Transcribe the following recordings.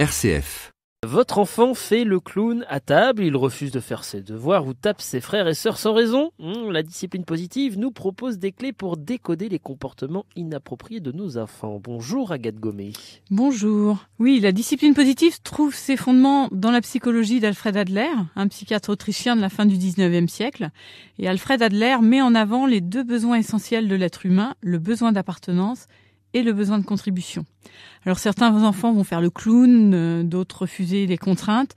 RCF. Votre enfant fait le clown à table, il refuse de faire ses devoirs ou tape ses frères et sœurs sans raison. Hmm, la discipline positive nous propose des clés pour décoder les comportements inappropriés de nos enfants. Bonjour Agathe Gomé. Bonjour. Oui, la discipline positive trouve ses fondements dans la psychologie d'Alfred Adler, un psychiatre autrichien de la fin du 19e siècle. Et Alfred Adler met en avant les deux besoins essentiels de l'être humain, le besoin d'appartenance et le besoin de contribution. Alors certains enfants vont faire le clown, euh, d'autres refuser les contraintes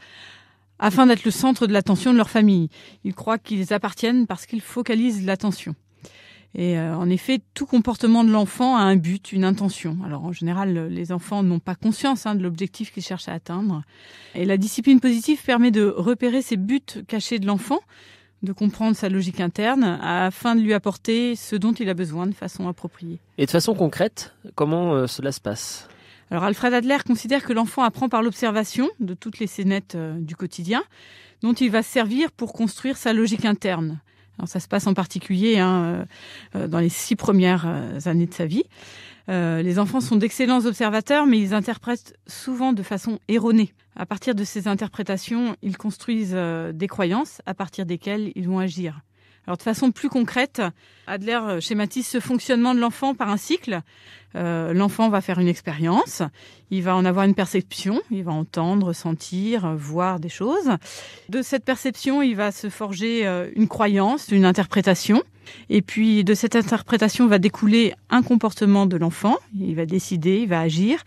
afin d'être le centre de l'attention de leur famille. Ils croient qu'ils appartiennent parce qu'ils focalisent l'attention. Et euh, en effet, tout comportement de l'enfant a un but, une intention. Alors en général, les enfants n'ont pas conscience hein, de l'objectif qu'ils cherchent à atteindre. Et la discipline positive permet de repérer ces buts cachés de l'enfant, de comprendre sa logique interne afin de lui apporter ce dont il a besoin de façon appropriée. Et de façon concrète, comment euh, cela se passe alors Alfred Adler considère que l'enfant apprend par l'observation de toutes les scénettes euh, du quotidien, dont il va servir pour construire sa logique interne. Alors ça se passe en particulier hein, euh, dans les six premières années de sa vie. Euh, les enfants sont d'excellents observateurs, mais ils interprètent souvent de façon erronée. À partir de ces interprétations, ils construisent euh, des croyances à partir desquelles ils vont agir. Alors de façon plus concrète, Adler euh, schématise ce fonctionnement de l'enfant par un cycle. l'enfant va faire une expérience, il va en avoir une perception, il va entendre, sentir, voir des choses. De cette perception, il va se forger une croyance, une interprétation. Et puis de cette interprétation va découler un comportement de l'enfant, il va décider, il va agir,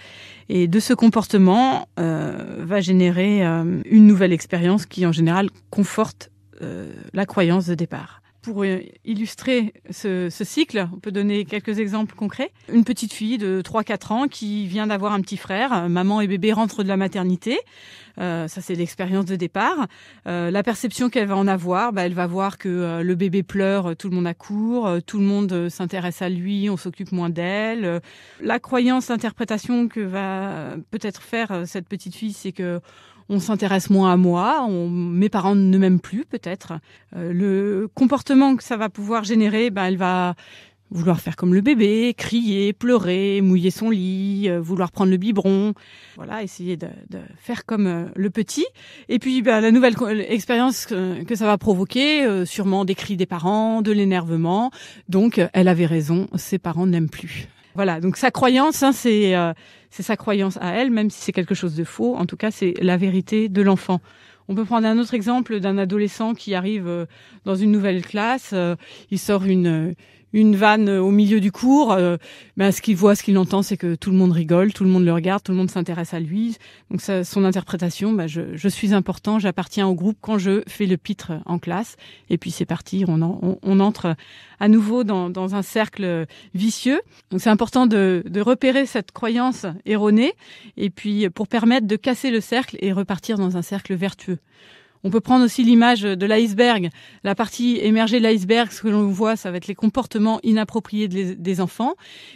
et de ce comportement euh, va générer euh, une nouvelle expérience qui en général conforte euh, la croyance de départ pour euh, illustrer ce, cycle, on peut donner quelques exemples concrets. Une petite fille de 3-4 ans qui vient d'avoir un petit frère, euh, maman et bébé rentrent de la maternité, euh, ça c'est l'expérience de départ. la perception qu'elle va en avoir, bah, elle va voir que le bébé pleure, tout le monde accourt, tout le monde s'intéresse à lui, on s'occupe moins d'elle. la croyance, l'interprétation que va peut-être faire cette petite fille, c'est que on s'intéresse moins à moi, mes parents ne m'aiment plus peut-être. Euh, le comportement que ça va pouvoir générer, ben, elle va vouloir faire comme le bébé, crier, pleurer, mouiller son lit, euh, vouloir prendre le biberon, voilà, essayer de, faire comme euh, le petit. Et puis ben, la nouvelle expérience que, ça va provoquer, sûrement des cris des parents, de l'énervement. Donc elle avait raison, ses parents n'aiment plus. Voilà, donc sa croyance, hein, c'est c'est sa croyance à elle, même si c'est quelque chose de faux. En tout cas, c'est la vérité de l'enfant. On peut prendre un autre exemple d'un adolescent qui arrive euh, dans une nouvelle classe. Euh, il sort une, une vanne euh, au milieu du cours, euh, ben, ce qu'il voit, ce qu'il entend, c'est que tout le monde rigole, tout le monde le regarde, tout le monde s'intéresse à lui. Donc son interprétation, ben, je, suis important, j'appartiens au groupe quand je fais le pitre en classe. Et puis c'est parti, on, entre à nouveau dans, un cercle vicieux. Donc c'est important de, de repérer cette croyance erronée et puis pour permettre de casser le cercle et repartir dans un cercle vertueux. On peut prendre aussi l'image de l'iceberg. La partie émergée de l'iceberg, ce que l'on voit, ça va être les comportements inappropriés des enfants.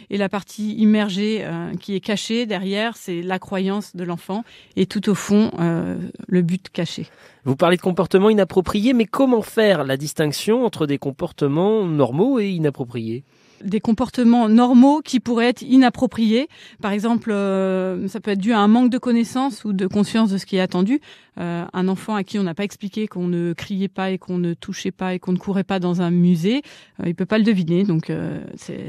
Et la partie immergée euh, qui est cachée derrière, c'est la croyance de l'enfant et tout au fond, euh, le but caché. Vous parlez de comportements inappropriés, mais comment faire la distinction entre des comportements normaux et inappropriés des comportements normaux qui pourraient être inappropriés. Par exemple, euh, ça peut être dû à un manque de connaissance ou de conscience de ce qui est attendu. Euh, un enfant à qui on n'a pas expliqué qu'on ne criait pas et qu'on ne touchait pas et qu'on ne courait pas dans un musée, euh, il peut pas le deviner. Donc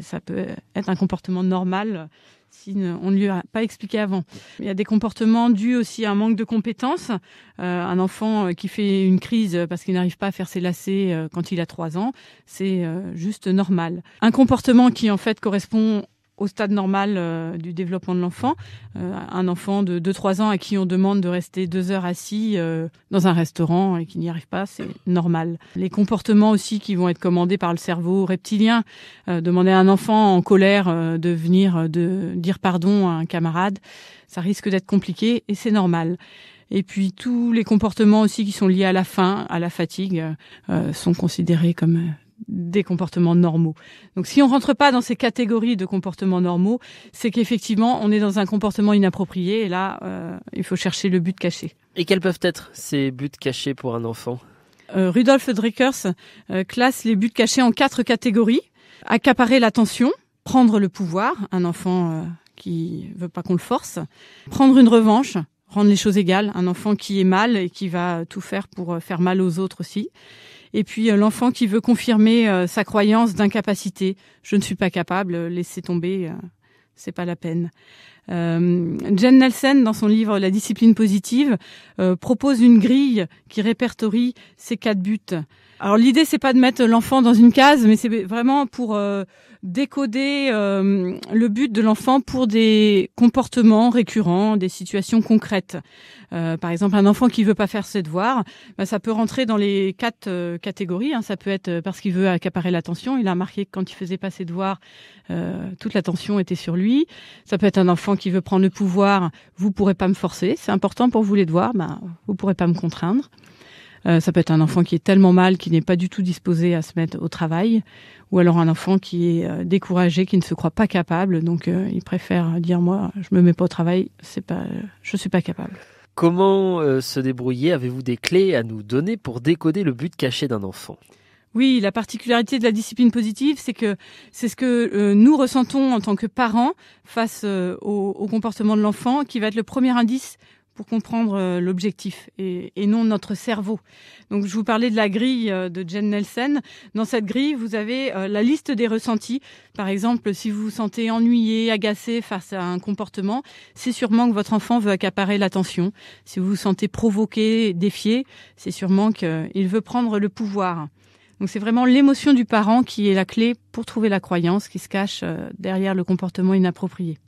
ça peut être un comportement normal si on ne lui a pas expliqué avant. Il y a des comportements dus aussi à un manque de compétences. Euh, un enfant euh, qui fait une crise parce qu'il n'arrive pas à faire ses lacets euh, quand il a trois ans, c'est juste normal. Un comportement qui en fait correspond au stade normal euh, du développement de l'enfant. Euh, un enfant de 2-3 ans à qui on demande de rester deux heures assis euh, dans un restaurant et qui n'y arrive pas, c'est normal. Les comportements aussi qui vont être commandés par le cerveau reptilien, demander à un enfant en colère de venir de dire pardon à un camarade, ça risque d'être compliqué et c'est normal. Et puis tous les comportements aussi qui sont liés à la faim, à la fatigue, sont considérés comme des comportements normaux. Donc si on rentre pas dans ces catégories de comportements normaux, c'est qu'effectivement on est dans un comportement inapproprié et là euh, il faut chercher le but caché. Et quels peuvent être ces buts cachés pour un enfant euh, Rudolf Dreckers euh, classe les buts cachés en quatre catégories. Accaparer l'attention, prendre le pouvoir, un enfant qui veut pas qu'on le force, prendre une revanche, rendre les choses égales. Un enfant qui est mal et qui va tout faire pour euh, faire mal aux autres aussi. Et puis euh, l'enfant qui veut confirmer euh, sa croyance d'incapacité. Je ne suis pas capable, laissez tomber, c'est pas la peine. Euh, Jen Nelson, dans son livre La discipline positive, euh, propose une grille qui répertorie ces quatre buts. Alors l'idée, c'est pas de mettre l'enfant dans une case, mais c'est vraiment pour euh, décoder le but de l'enfant pour des comportements récurrents, des situations concrètes. par exemple, un enfant qui veut pas faire ses devoirs, ben, ça peut rentrer dans les quatre catégories. Hein. Ça peut être parce qu'il veut accaparer l'attention. Il a remarqué que quand il faisait pas ses devoirs, toute l'attention était sur lui. Ça peut être un enfant qui veut prendre le pouvoir, vous pourrez pas me forcer. C'est important pour vous les devoirs, vous bah, vous pourrez pas me contraindre. Euh, ça peut être un enfant qui est tellement mal qui n'est pas du tout disposé à se mettre au travail, ou alors un enfant qui est euh, découragé, qui ne se croit pas capable, donc euh, il préfère dire moi je me mets pas au travail, c'est pas, je suis pas capable. Comment se débrouiller Avez-vous des clés à nous donner pour décoder le but caché d'un enfant oui, la particularité de la discipline positive, c'est que c'est ce que euh, nous ressentons en tant que parents face euh, au, comportement de l'enfant, qui va être le premier indice pour comprendre euh, l'objectif et, et, non notre cerveau. Donc je vous parlais de la grille de Jen Nelson. Dans cette grille, vous avez la liste des ressentis. Par exemple, si vous vous sentez ennuyé, agacé face à un comportement, c'est sûrement que votre enfant veut accaparer l'attention. Si vous vous sentez provoqué, défié, c'est sûrement qu'il veut prendre le pouvoir. Donc c'est vraiment l'émotion du parent qui est la clé pour trouver la croyance qui se cache euh, derrière le comportement inapproprié.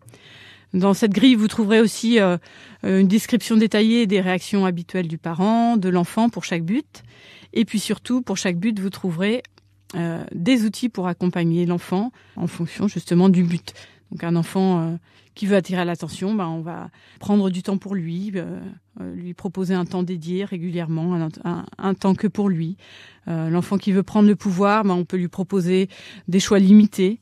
Dans cette grille, vous trouverez aussi euh, euh, une description détaillée des réactions habituelles du parent, de l'enfant pour chaque but. Et puis surtout, pour chaque but, vous trouverez des outils pour accompagner l'enfant en fonction justement du but. Donc un enfant euh, qui veut attirer l'attention, ben, on va prendre du temps pour lui, euh, euh, lui proposer un temps dédié régulièrement, un, temps que pour lui. L'enfant qui veut prendre le pouvoir, ben, on peut lui proposer des choix limités.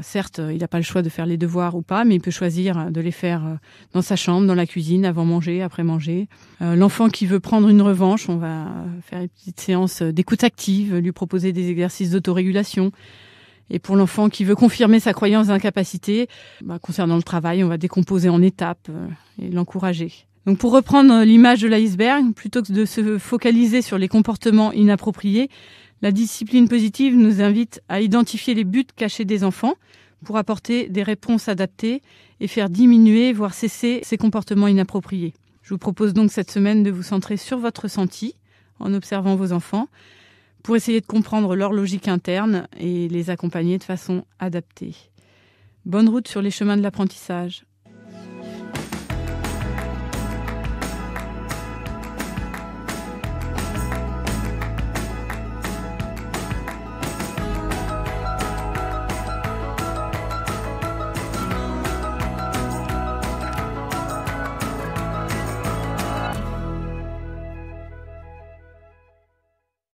certes, il n'a pas le choix de faire les devoirs ou pas, mais il peut choisir de les faire dans sa chambre, dans la cuisine, avant manger, après manger. L'enfant qui veut prendre une revanche, on va faire une petite séance d'écoute active, lui proposer des exercices d'autorégulation, et pour l'enfant qui veut confirmer sa croyance d'incapacité, bah, concernant le travail, on va décomposer en étapes euh, et l'encourager. Donc pour reprendre l'image de l'iceberg, plutôt que de se focaliser sur les comportements inappropriés, la discipline positive nous invite à identifier les buts cachés des enfants pour apporter des réponses adaptées et faire diminuer, voire cesser ces comportements inappropriés. Je vous propose donc cette semaine de vous centrer sur votre senti en observant vos enfants pour essayer de comprendre leur logique interne et les accompagner de façon adaptée. Bonne route sur les chemins de l'apprentissage.